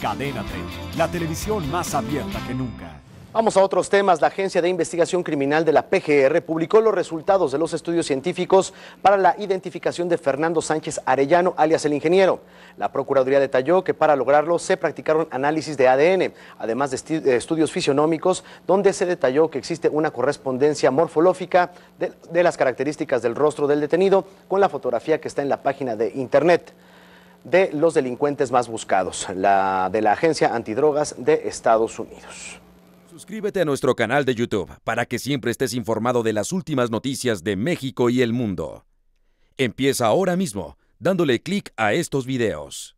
Cadena 30, la televisión más abierta que nunca. Vamos a otros temas. La Agencia de Investigación Criminal de la PGR publicó los resultados de los estudios científicos para la identificación de Fernando Sánchez Arellano, alias el ingeniero. La Procuraduría detalló que para lograrlo se practicaron análisis de ADN, además de estudios fisionómicos, donde se detalló que existe una correspondencia morfológica de las características del rostro del detenido con la fotografía que está en la página de Internet de los delincuentes más buscados, la de la Agencia Antidrogas de Estados Unidos. Suscríbete a nuestro canal de YouTube para que siempre estés informado de las últimas noticias de México y el mundo. Empieza ahora mismo dándole clic a estos videos.